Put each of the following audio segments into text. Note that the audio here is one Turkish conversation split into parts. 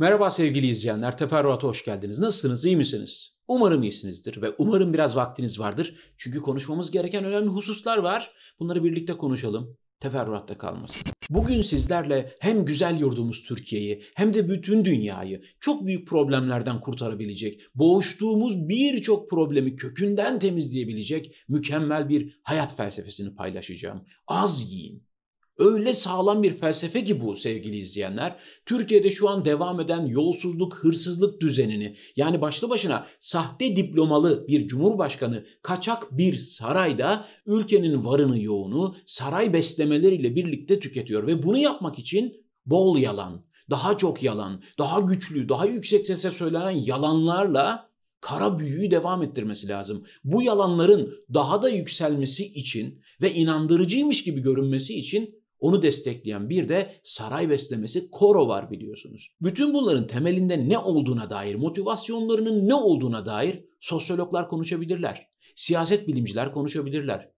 Merhaba sevgili izleyenler, Teferruat'a hoş geldiniz. Nasılsınız, iyi misiniz? Umarım iyisinizdir ve umarım biraz vaktiniz vardır. Çünkü konuşmamız gereken önemli hususlar var. Bunları birlikte konuşalım. Teferruatta kalmasın. Bugün sizlerle hem güzel yurdumuz Türkiye'yi hem de bütün dünyayı çok büyük problemlerden kurtarabilecek, boğuştuğumuz birçok problemi kökünden temizleyebilecek mükemmel bir hayat felsefesini paylaşacağım. Az yiyin, Öyle sağlam bir felsefe ki bu sevgili izleyenler. Türkiye'de şu an devam eden yolsuzluk, hırsızlık düzenini yani başlı başına sahte diplomalı bir cumhurbaşkanı kaçak bir sarayda ülkenin varını yoğunu saray beslemeleriyle birlikte tüketiyor ve bunu yapmak için bol yalan, daha çok yalan, daha güçlü, daha yüksek sese söylenen yalanlarla kara büyüyü devam ettirmesi lazım. Bu yalanların daha da yükselmesi için ve inandırıcıymış gibi görünmesi için onu destekleyen bir de saray beslemesi koro var biliyorsunuz. Bütün bunların temelinde ne olduğuna dair, motivasyonlarının ne olduğuna dair sosyologlar konuşabilirler. Siyaset bilimciler konuşabilirler.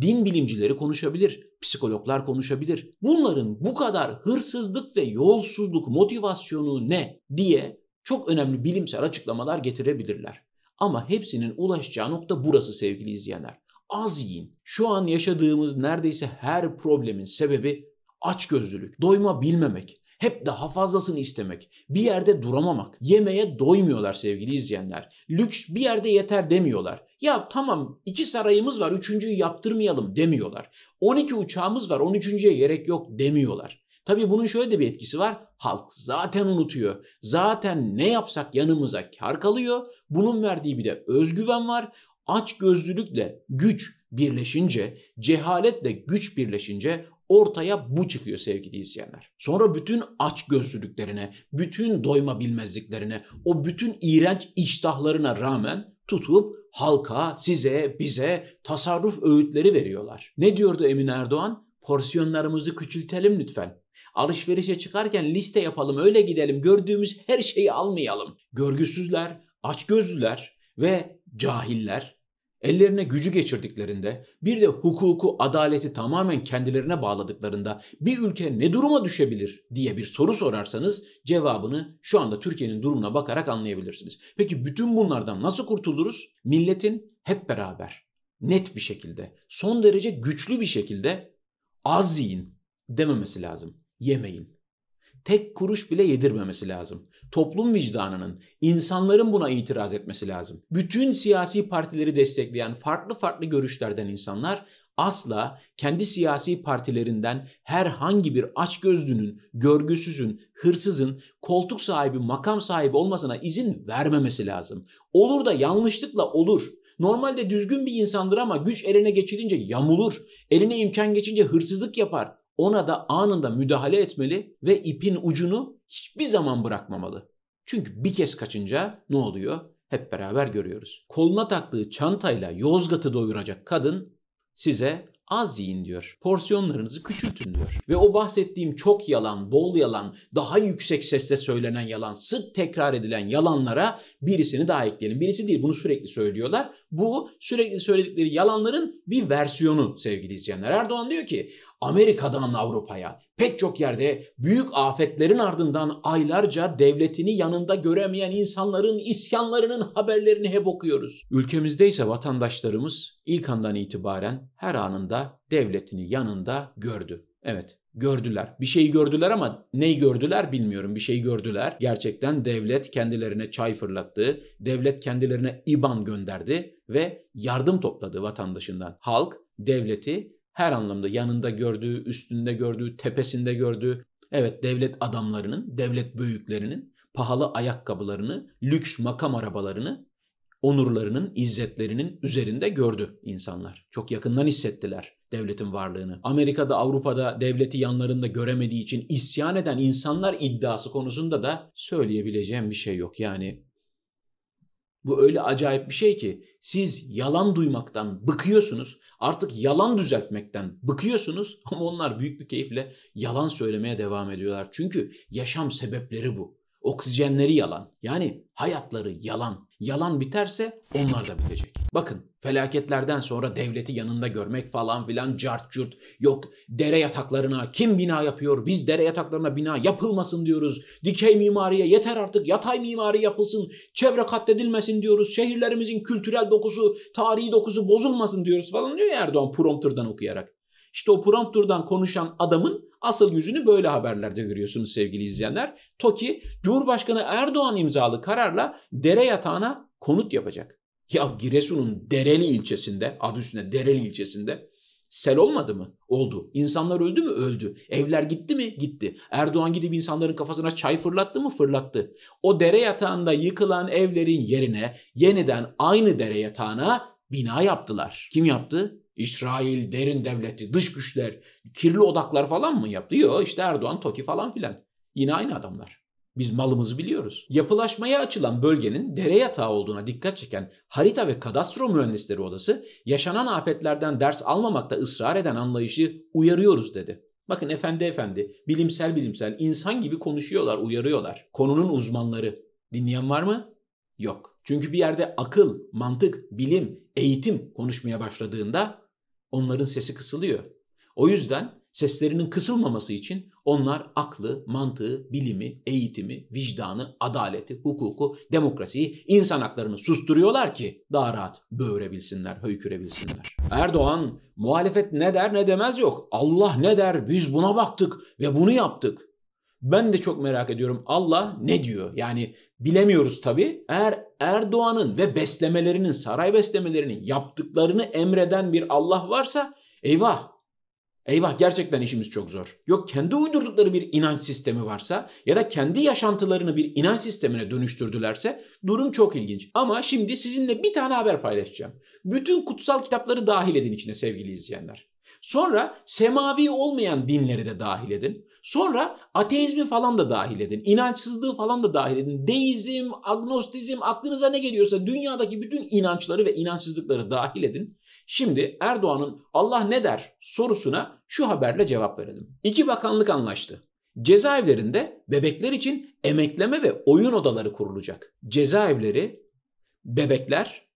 Din bilimcileri konuşabilir, psikologlar konuşabilir. Bunların bu kadar hırsızlık ve yolsuzluk motivasyonu ne diye çok önemli bilimsel açıklamalar getirebilirler. Ama hepsinin ulaşacağı nokta burası sevgili izleyenler az yiyin. Şu an yaşadığımız neredeyse her problemin sebebi açgözlülük, doyma bilmemek, hep daha fazlasını istemek, bir yerde duramamak. Yemeye doymuyorlar sevgili izleyenler. Lüks bir yerde yeter demiyorlar. Ya tamam iki sarayımız var üçüncüyü yaptırmayalım demiyorlar. 12 uçağımız var 13.ye gerek yok demiyorlar. Tabii bunun şöyle de bir etkisi var. Halk zaten unutuyor. Zaten ne yapsak yanımıza kar kalıyor. Bunun verdiği bir de özgüven var aç gözlülükle güç birleşince, cehaletle güç birleşince ortaya bu çıkıyor sevgili izleyenler. Sonra bütün aç gözlülüklerine, bütün doyma bilmezliklerine, o bütün iğrenç iştahlarına rağmen tutup halka, size, bize tasarruf öğütleri veriyorlar. Ne diyordu Emin Erdoğan? Porsiyonlarımızı küçültelim lütfen. Alışverişe çıkarken liste yapalım, öyle gidelim. Gördüğümüz her şeyi almayalım. Görgüsüzler, açgözlüler ve cahiller Ellerine gücü geçirdiklerinde, bir de hukuku, adaleti tamamen kendilerine bağladıklarında bir ülke ne duruma düşebilir diye bir soru sorarsanız cevabını şu anda Türkiye'nin durumuna bakarak anlayabilirsiniz. Peki bütün bunlardan nasıl kurtuluruz? Milletin hep beraber net bir şekilde, son derece güçlü bir şekilde az yiyin dememesi lazım. Yemeyin tek kuruş bile yedirmemesi lazım. Toplum vicdanının, insanların buna itiraz etmesi lazım. Bütün siyasi partileri destekleyen farklı farklı görüşlerden insanlar asla kendi siyasi partilerinden herhangi bir açgözlünün, görgüsüzün, hırsızın koltuk sahibi, makam sahibi olmasına izin vermemesi lazım. Olur da yanlışlıkla olur. Normalde düzgün bir insandır ama güç eline geçirince yamulur. Eline imkan geçince hırsızlık yapar ona da anında müdahale etmeli ve ipin ucunu hiçbir zaman bırakmamalı. Çünkü bir kez kaçınca ne oluyor? Hep beraber görüyoruz. Koluna taktığı çantayla Yozgat'ı doyuracak kadın size az yiyin diyor. Porsiyonlarınızı küçültün diyor. Ve o bahsettiğim çok yalan, bol yalan, daha yüksek sesle söylenen yalan, sık tekrar edilen yalanlara birisini daha ekleyelim. Birisi değil bunu sürekli söylüyorlar. Bu sürekli söyledikleri yalanların bir versiyonu sevgili izleyenler. Erdoğan diyor ki Amerika'dan Avrupa'ya pek çok yerde büyük afetlerin ardından aylarca devletini yanında göremeyen insanların isyanlarının haberlerini hep okuyoruz. Ülkemizde ise vatandaşlarımız ilk andan itibaren her anında devletini yanında gördü. Evet gördüler. Bir şey gördüler ama neyi gördüler bilmiyorum. Bir şey gördüler. Gerçekten devlet kendilerine çay fırlattı. Devlet kendilerine IBAN gönderdi ve yardım topladı vatandaşından. Halk devleti her anlamda yanında gördüğü, üstünde gördüğü, tepesinde gördüğü evet devlet adamlarının, devlet büyüklerinin pahalı ayakkabılarını, lüks makam arabalarını onurlarının, izzetlerinin üzerinde gördü insanlar. Çok yakından hissettiler devletin varlığını. Amerika'da, Avrupa'da devleti yanlarında göremediği için isyan eden insanlar iddiası konusunda da söyleyebileceğim bir şey yok. Yani bu öyle acayip bir şey ki siz yalan duymaktan bıkıyorsunuz. Artık yalan düzeltmekten bıkıyorsunuz ama onlar büyük bir keyifle yalan söylemeye devam ediyorlar. Çünkü yaşam sebepleri bu. Oksijenleri yalan. Yani hayatları yalan. Yalan biterse onlar da bitecek. Bakın felaketlerden sonra devleti yanında görmek falan filan cart curt. Yok dere yataklarına kim bina yapıyor? Biz dere yataklarına bina yapılmasın diyoruz. Dikey mimariye yeter artık yatay mimari yapılsın. Çevre katledilmesin diyoruz. Şehirlerimizin kültürel dokusu, tarihi dokusu bozulmasın diyoruz falan diyor ya Erdoğan prompterdan okuyarak. İşte o prompturdan konuşan adamın asıl yüzünü böyle haberlerde görüyorsunuz sevgili izleyenler. TOKİ Cumhurbaşkanı Erdoğan imzalı kararla dere yatağına konut yapacak. Ya Giresun'un Dereli ilçesinde, adı üstünde Dereli ilçesinde sel olmadı mı? Oldu. İnsanlar öldü mü? Öldü. Evler gitti mi? Gitti. Erdoğan gidip insanların kafasına çay fırlattı mı? Fırlattı. O dere yatağında yıkılan evlerin yerine yeniden aynı dere yatağına bina yaptılar. Kim yaptı? İsrail, derin devleti, dış güçler, kirli odaklar falan mı yaptı? Yok işte Erdoğan, Toki falan filan. Yine aynı adamlar. Biz malımızı biliyoruz. Yapılaşmaya açılan bölgenin dere yatağı olduğuna dikkat çeken Harita ve Kadastro Mühendisleri Odası yaşanan afetlerden ders almamakta ısrar eden anlayışı uyarıyoruz dedi. Bakın efendi efendi, bilimsel bilimsel, insan gibi konuşuyorlar, uyarıyorlar. Konunun uzmanları. Dinleyen var mı? Yok. Çünkü bir yerde akıl, mantık, bilim, eğitim konuşmaya başladığında onların sesi kısılıyor. O yüzden seslerinin kısılmaması için onlar aklı, mantığı, bilimi, eğitimi, vicdanı, adaleti, hukuku, demokrasiyi, insan haklarını susturuyorlar ki daha rahat böğürebilsinler, höykürebilsinler. Erdoğan muhalefet ne der ne demez yok. Allah ne der biz buna baktık ve bunu yaptık. Ben de çok merak ediyorum Allah ne diyor? Yani bilemiyoruz tabii. Eğer Erdoğan'ın ve beslemelerinin, saray beslemelerinin yaptıklarını emreden bir Allah varsa eyvah. Eyvah gerçekten işimiz çok zor. Yok kendi uydurdukları bir inanç sistemi varsa ya da kendi yaşantılarını bir inanç sistemine dönüştürdülerse durum çok ilginç. Ama şimdi sizinle bir tane haber paylaşacağım. Bütün kutsal kitapları dahil edin içine sevgili izleyenler. Sonra semavi olmayan dinleri de dahil edin. Sonra ateizmi falan da dahil edin. inançsızlığı falan da dahil edin. Deizm, agnostizm aklınıza ne geliyorsa dünyadaki bütün inançları ve inançsızlıkları dahil edin. Şimdi Erdoğan'ın Allah ne der sorusuna şu haberle cevap verelim. İki bakanlık anlaştı. Cezaevlerinde bebekler için emekleme ve oyun odaları kurulacak. Cezaevleri, bebekler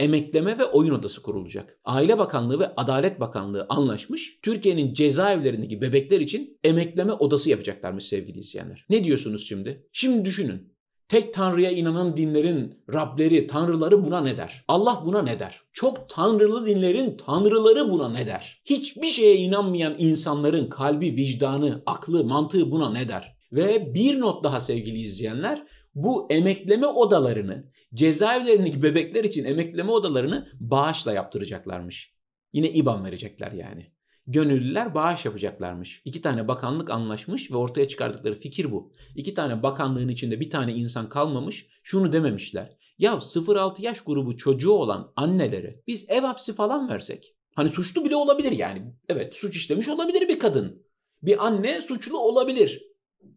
emekleme ve oyun odası kurulacak. Aile Bakanlığı ve Adalet Bakanlığı anlaşmış Türkiye'nin cezaevlerindeki bebekler için emekleme odası yapacaklarmış sevgili izleyenler. Ne diyorsunuz şimdi? Şimdi düşünün. Tek tanrıya inanan dinlerin Rableri, tanrıları buna ne der? Allah buna ne der? Çok tanrılı dinlerin tanrıları buna ne der? Hiçbir şeye inanmayan insanların kalbi, vicdanı, aklı, mantığı buna ne der? Ve bir not daha sevgili izleyenler, bu emekleme odalarını cezaevlerindeki bebekler için emekleme odalarını bağışla yaptıracaklarmış. Yine IBAN verecekler yani. Gönüllüler bağış yapacaklarmış. İki tane bakanlık anlaşmış ve ortaya çıkardıkları fikir bu. İki tane bakanlığın içinde bir tane insan kalmamış. Şunu dememişler. Ya 0-6 yaş grubu çocuğu olan annelere biz ev hapsi falan versek. Hani suçlu bile olabilir yani. Evet suç işlemiş olabilir bir kadın. Bir anne suçlu olabilir.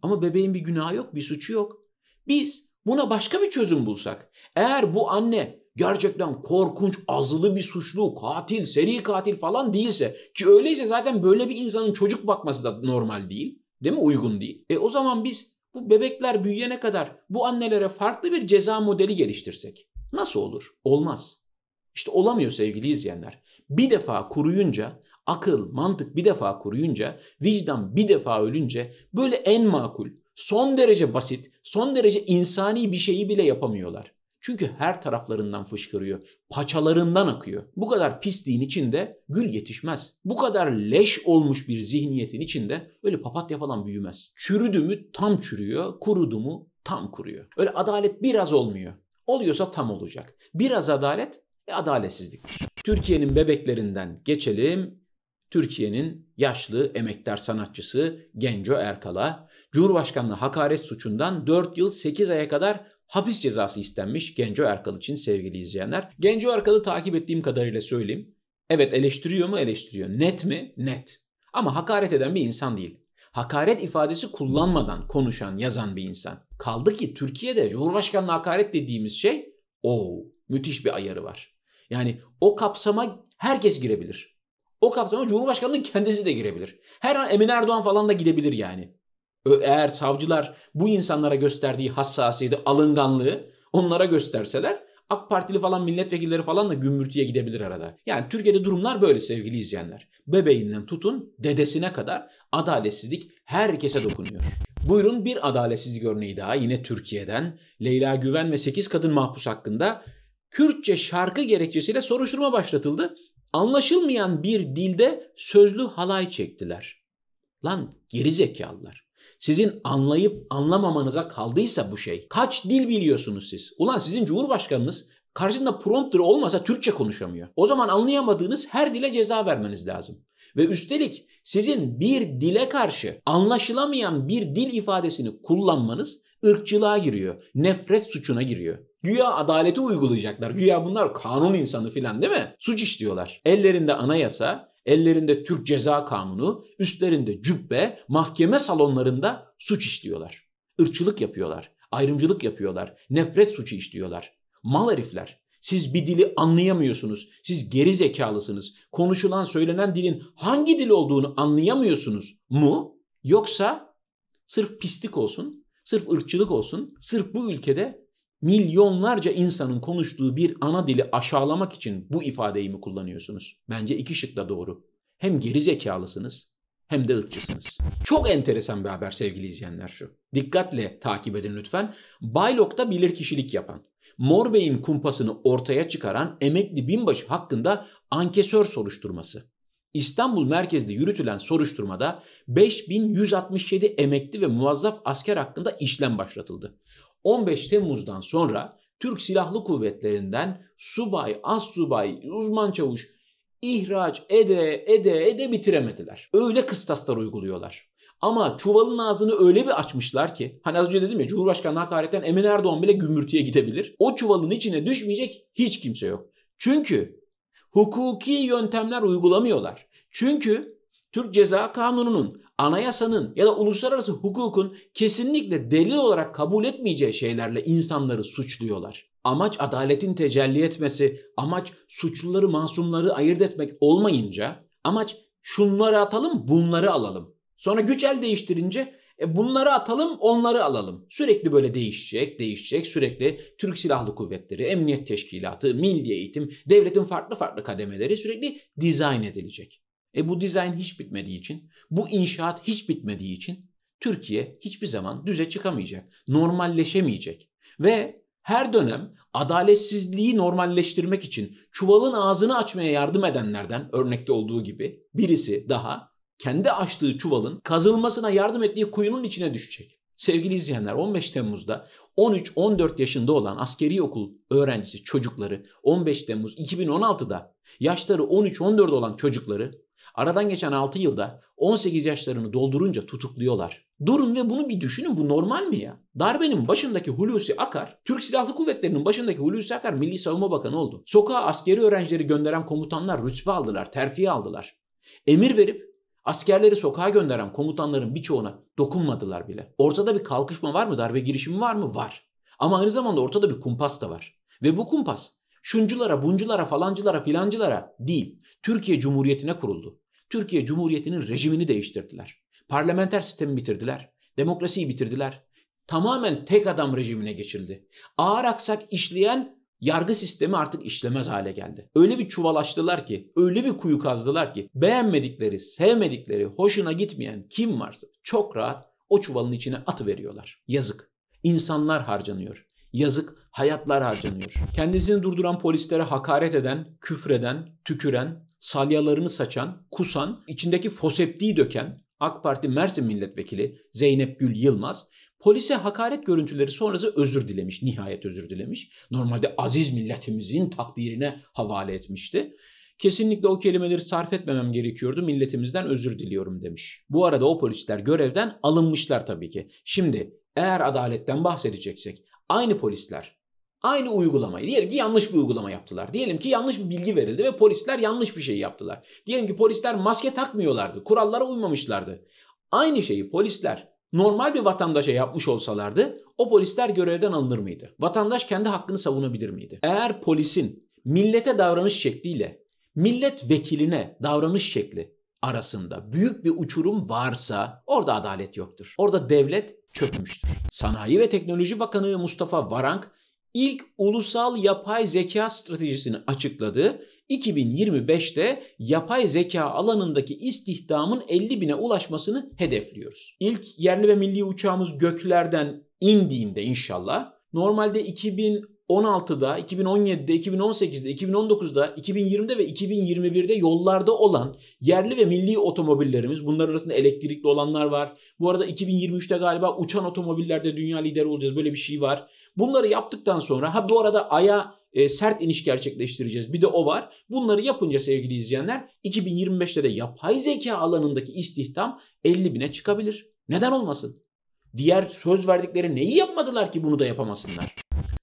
Ama bebeğin bir günahı yok, bir suçu yok. Biz buna başka bir çözüm bulsak, eğer bu anne gerçekten korkunç, azılı bir suçlu, katil, seri katil falan değilse ki öyleyse zaten böyle bir insanın çocuk bakması da normal değil. Değil mi? Uygun değil. E o zaman biz bu bebekler büyüyene kadar bu annelere farklı bir ceza modeli geliştirsek nasıl olur? Olmaz. İşte olamıyor sevgili izleyenler. Bir defa kuruyunca akıl, mantık bir defa kuruyunca, vicdan bir defa ölünce böyle en makul, son derece basit, son derece insani bir şeyi bile yapamıyorlar. Çünkü her taraflarından fışkırıyor, paçalarından akıyor. Bu kadar pisliğin içinde gül yetişmez. Bu kadar leş olmuş bir zihniyetin içinde öyle papatya falan büyümez. Çürüdü mü tam çürüyor, kurudu mu tam kuruyor. Öyle adalet biraz olmuyor. Oluyorsa tam olacak. Biraz adalet ve adaletsizlik. Türkiye'nin bebeklerinden geçelim. Türkiye'nin yaşlı emektar sanatçısı Genco Erkal'a Cumhurbaşkanlığı hakaret suçundan 4 yıl 8 aya kadar hapis cezası istenmiş Genco Erkal için sevgili izleyenler. Genco Erkal'ı takip ettiğim kadarıyla söyleyeyim. Evet eleştiriyor mu eleştiriyor. Net mi? Net. Ama hakaret eden bir insan değil. Hakaret ifadesi kullanmadan konuşan, yazan bir insan. Kaldı ki Türkiye'de Cumhurbaşkanlığı hakaret dediğimiz şey o müthiş bir ayarı var. Yani o kapsama herkes girebilir. O kapsama Cumhurbaşkanı'nın kendisi de girebilir. Her an Emin Erdoğan falan da gidebilir yani. Eğer savcılar bu insanlara gösterdiği hassasiyeti, alınganlığı onlara gösterseler AK Partili falan milletvekilleri falan da gümbürtüye gidebilir arada. Yani Türkiye'de durumlar böyle sevgili izleyenler. Bebeğinden tutun dedesine kadar adaletsizlik herkese dokunuyor. Buyurun bir adaletsizlik örneği daha yine Türkiye'den. Leyla Güven ve 8 kadın mahpus hakkında Kürtçe şarkı gerekçesiyle soruşturma başlatıldı. Anlaşılmayan bir dilde sözlü halay çektiler. Lan geri zekalılar. Sizin anlayıp anlamamanıza kaldıysa bu şey. Kaç dil biliyorsunuz siz? Ulan sizin cumhurbaşkanınız karşısında prompter olmasa Türkçe konuşamıyor. O zaman anlayamadığınız her dile ceza vermeniz lazım. Ve üstelik sizin bir dile karşı anlaşılamayan bir dil ifadesini kullanmanız ırkçılığa giriyor. Nefret suçuna giriyor. Güya adaleti uygulayacaklar. Güya bunlar kanun insanı filan değil mi? Suç işliyorlar. Ellerinde anayasa, Ellerinde Türk Ceza Kanunu, üstlerinde cübbe, mahkeme salonlarında suç işliyorlar. Irkçılık yapıyorlar, ayrımcılık yapıyorlar, nefret suçu işliyorlar. Mal herifler. Siz bir dili anlayamıyorsunuz. Siz geri zekalısınız. Konuşulan, söylenen dilin hangi dil olduğunu anlayamıyorsunuz mu? Yoksa sırf pislik olsun, sırf ırkçılık olsun, sırf bu ülkede milyonlarca insanın konuştuğu bir ana dili aşağılamak için bu ifadeyi mi kullanıyorsunuz? Bence iki şık doğru. Hem geri zekalısınız hem de ırkçısınız. Çok enteresan bir haber sevgili izleyenler şu. Dikkatle takip edin lütfen. Baylok'ta bilirkişilik yapan, Mor Bey'in kumpasını ortaya çıkaran emekli binbaşı hakkında ankesör soruşturması. İstanbul merkezde yürütülen soruşturmada 5167 emekli ve muvazzaf asker hakkında işlem başlatıldı. 15 Temmuz'dan sonra Türk Silahlı Kuvvetleri'nden subay, az subay, uzman çavuş ihraç ede ede ede bitiremediler. Öyle kıstaslar uyguluyorlar. Ama çuvalın ağzını öyle bir açmışlar ki hani az önce dedim ya Cumhurbaşkanı hakaretten Emin Erdoğan bile gümrütüye gidebilir. O çuvalın içine düşmeyecek hiç kimse yok. Çünkü hukuki yöntemler uygulamıyorlar. Çünkü Türk Ceza Kanunu'nun anayasanın ya da uluslararası hukukun kesinlikle delil olarak kabul etmeyeceği şeylerle insanları suçluyorlar. Amaç adaletin tecelli etmesi, amaç suçluları masumları ayırt etmek olmayınca amaç şunları atalım bunları alalım. Sonra güç el değiştirince e bunları atalım, onları alalım. Sürekli böyle değişecek, değişecek. Sürekli Türk Silahlı Kuvvetleri, Emniyet Teşkilatı, Milli Eğitim, devletin farklı farklı kademeleri sürekli dizayn edilecek. E bu dizayn hiç bitmediği için, bu inşaat hiç bitmediği için Türkiye hiçbir zaman düze çıkamayacak, normalleşemeyecek. Ve her dönem adaletsizliği normalleştirmek için çuvalın ağzını açmaya yardım edenlerden örnekte olduğu gibi birisi daha kendi açtığı çuvalın kazılmasına yardım ettiği kuyunun içine düşecek. Sevgili izleyenler 15 Temmuz'da 13-14 yaşında olan askeri okul öğrencisi çocukları 15 Temmuz 2016'da yaşları 13-14 olan çocukları Aradan geçen 6 yılda 18 yaşlarını doldurunca tutukluyorlar. Durun ve bunu bir düşünün bu normal mi ya? Darbenin başındaki Hulusi Akar, Türk Silahlı Kuvvetleri'nin başındaki Hulusi Akar Milli Savunma Bakanı oldu. Sokağa askeri öğrencileri gönderen komutanlar rütbe aldılar, terfi aldılar. Emir verip Askerleri sokağa gönderen komutanların birçoğuna dokunmadılar bile. Ortada bir kalkışma var mı? Darbe girişimi var mı? Var. Ama aynı zamanda ortada bir kumpas da var. Ve bu kumpas şunculara, bunculara, falancılara, filancılara değil, Türkiye Cumhuriyeti'ne kuruldu. Türkiye Cumhuriyeti'nin rejimini değiştirdiler. Parlamenter sistemi bitirdiler. Demokrasiyi bitirdiler. Tamamen tek adam rejimine geçildi. Ağır aksak işleyen yargı sistemi artık işlemez hale geldi. Öyle bir çuvalaştılar ki, öyle bir kuyu kazdılar ki beğenmedikleri, sevmedikleri, hoşuna gitmeyen kim varsa çok rahat o çuvalın içine atı veriyorlar. Yazık. İnsanlar harcanıyor. Yazık hayatlar harcanıyor. Kendisini durduran polislere hakaret eden, küfreden, tüküren, salyalarını saçan, kusan, içindeki foseptiği döken AK Parti Mersin Milletvekili Zeynep Gül Yılmaz polise hakaret görüntüleri sonrası özür dilemiş. Nihayet özür dilemiş. Normalde aziz milletimizin takdirine havale etmişti. Kesinlikle o kelimeleri sarf etmemem gerekiyordu. Milletimizden özür diliyorum demiş. Bu arada o polisler görevden alınmışlar tabii ki. Şimdi eğer adaletten bahsedeceksek aynı polisler Aynı uygulamayı. Diyelim ki yanlış bir uygulama yaptılar. Diyelim ki yanlış bir bilgi verildi ve polisler yanlış bir şey yaptılar. Diyelim ki polisler maske takmıyorlardı. Kurallara uymamışlardı. Aynı şeyi polisler normal bir vatandaşa yapmış olsalardı o polisler görevden alınır mıydı? Vatandaş kendi hakkını savunabilir miydi? Eğer polisin millete davranış şekliyle milletvekiline davranış şekli arasında büyük bir uçurum varsa orada adalet yoktur. Orada devlet çökmüştür. Sanayi ve Teknoloji Bakanı Mustafa Varank ilk ulusal yapay zeka stratejisini açıkladı. 2025'te yapay zeka alanındaki istihdamın 50 bine ulaşmasını hedefliyoruz. İlk yerli ve milli uçağımız göklerden indiğinde inşallah normalde 2016'da, 2017'de, 2018'de, 2019'da, 2020'de ve 2021'de yollarda olan yerli ve milli otomobillerimiz bunların arasında elektrikli olanlar var. Bu arada 2023'te galiba uçan otomobillerde dünya lideri olacağız böyle bir şey var. Bunları yaptıktan sonra ha bu arada aya e, sert iniş gerçekleştireceğiz. Bir de o var. Bunları yapınca sevgili izleyenler 2025'te de yapay zeka alanındaki istihdam 50 bine çıkabilir. Neden olmasın? Diğer söz verdikleri neyi yapmadılar ki bunu da yapamasınlar?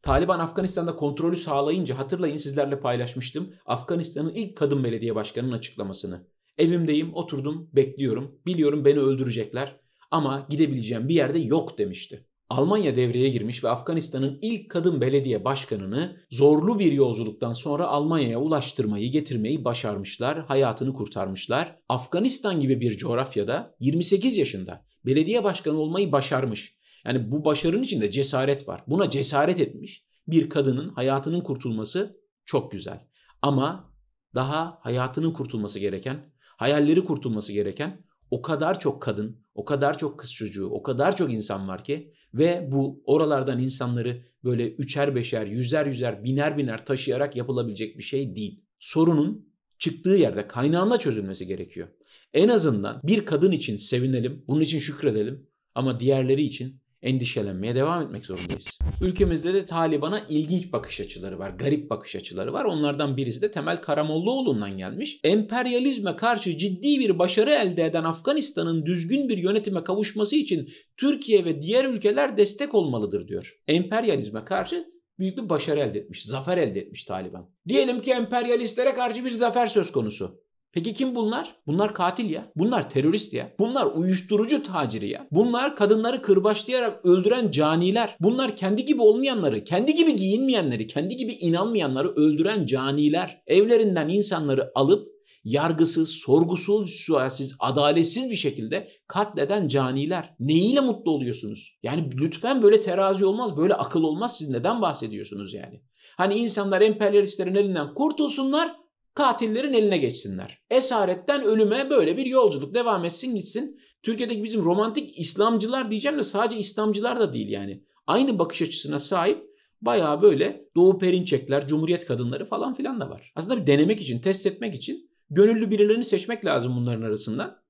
Taliban Afganistan'da kontrolü sağlayınca hatırlayın sizlerle paylaşmıştım. Afganistan'ın ilk kadın belediye başkanının açıklamasını. Evimdeyim, oturdum, bekliyorum. Biliyorum beni öldürecekler ama gidebileceğim bir yerde yok demişti. Almanya devreye girmiş ve Afganistan'ın ilk kadın belediye başkanını zorlu bir yolculuktan sonra Almanya'ya ulaştırmayı getirmeyi başarmışlar, hayatını kurtarmışlar. Afganistan gibi bir coğrafyada 28 yaşında belediye başkanı olmayı başarmış. Yani bu başarının içinde cesaret var. Buna cesaret etmiş bir kadının hayatının kurtulması çok güzel. Ama daha hayatının kurtulması gereken, hayalleri kurtulması gereken o kadar çok kadın, o kadar çok kız çocuğu, o kadar çok insan var ki ve bu oralardan insanları böyle üçer beşer, yüzer yüzer, biner biner taşıyarak yapılabilecek bir şey değil. Sorunun çıktığı yerde kaynağında çözülmesi gerekiyor. En azından bir kadın için sevinelim, bunun için şükredelim ama diğerleri için endişelenmeye devam etmek zorundayız. Ülkemizde de Taliban'a ilginç bakış açıları var, garip bakış açıları var. Onlardan birisi de Temel Karamollaoğlu'ndan gelmiş. Emperyalizme karşı ciddi bir başarı elde eden Afganistan'ın düzgün bir yönetime kavuşması için Türkiye ve diğer ülkeler destek olmalıdır diyor. Emperyalizme karşı büyük bir başarı elde etmiş, zafer elde etmiş Taliban. Diyelim ki emperyalistlere karşı bir zafer söz konusu. Peki kim bunlar? Bunlar katil ya. Bunlar terörist ya. Bunlar uyuşturucu taciri ya. Bunlar kadınları kırbaçlayarak öldüren caniler. Bunlar kendi gibi olmayanları, kendi gibi giyinmeyenleri, kendi gibi inanmayanları öldüren caniler. Evlerinden insanları alıp yargısız, sorgusuz, sualsiz, adaletsiz bir şekilde katleden caniler. Neyiyle mutlu oluyorsunuz? Yani lütfen böyle terazi olmaz, böyle akıl olmaz. Siz neden bahsediyorsunuz yani? Hani insanlar emperyalistlerin elinden kurtulsunlar, katillerin eline geçsinler. Esaretten ölüme böyle bir yolculuk devam etsin gitsin. Türkiye'deki bizim romantik İslamcılar diyeceğim de sadece İslamcılar da değil yani. Aynı bakış açısına sahip baya böyle Doğu Perinçekler, Cumhuriyet kadınları falan filan da var. Aslında bir denemek için, test etmek için gönüllü birilerini seçmek lazım bunların arasında.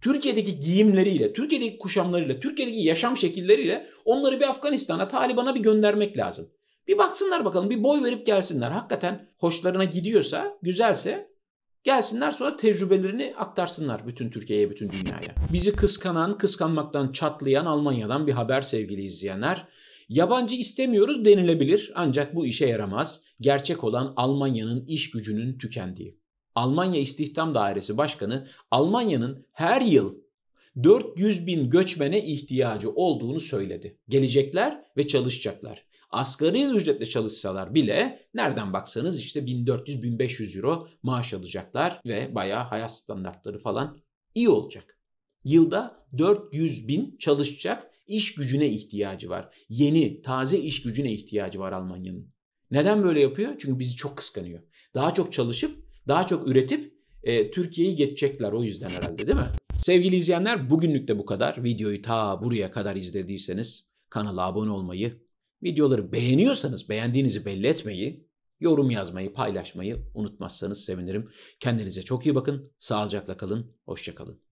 Türkiye'deki giyimleriyle, Türkiye'deki kuşamlarıyla, Türkiye'deki yaşam şekilleriyle onları bir Afganistan'a, Taliban'a bir göndermek lazım. Bir baksınlar bakalım bir boy verip gelsinler. Hakikaten hoşlarına gidiyorsa, güzelse gelsinler sonra tecrübelerini aktarsınlar bütün Türkiye'ye, bütün dünyaya. Bizi kıskanan, kıskanmaktan çatlayan Almanya'dan bir haber sevgili izleyenler. Yabancı istemiyoruz denilebilir ancak bu işe yaramaz. Gerçek olan Almanya'nın iş gücünün tükendiği. Almanya İstihdam Dairesi Başkanı Almanya'nın her yıl 400 bin göçmene ihtiyacı olduğunu söyledi. Gelecekler ve çalışacaklar. Asgari ücretle çalışsalar bile nereden baksanız işte 1400-1500 euro maaş alacaklar ve bayağı hayat standartları falan iyi olacak. Yılda 400 bin çalışacak iş gücüne ihtiyacı var. Yeni, taze iş gücüne ihtiyacı var Almanya'nın. Neden böyle yapıyor? Çünkü bizi çok kıskanıyor. Daha çok çalışıp, daha çok üretip e, Türkiye'yi geçecekler o yüzden herhalde değil mi? Sevgili izleyenler bugünlük de bu kadar. Videoyu ta buraya kadar izlediyseniz kanala abone olmayı Videoları beğeniyorsanız beğendiğinizi belli etmeyi, yorum yazmayı, paylaşmayı unutmazsanız sevinirim. Kendinize çok iyi bakın, sağlıcakla kalın, hoşçakalın.